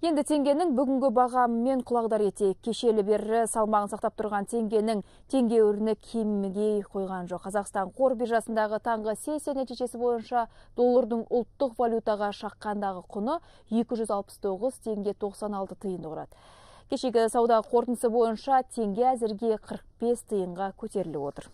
Енді теңгенің бүгінгі бағамымен құлағдар ете Кешелі бері салмағын сақтап тұрған теңгенің теңге өріні кемігей қойған жоқ. Қазақстан қор биржасындағы таңғы сессия нәтижесі бойынша доллардың ұлттық валютаға шаққандағы құны 269 теңге 96 тиынды құрады. Кешегі сауда қортынсы бойынша теңге әзірге 45 тиынға көтеріліп отыр.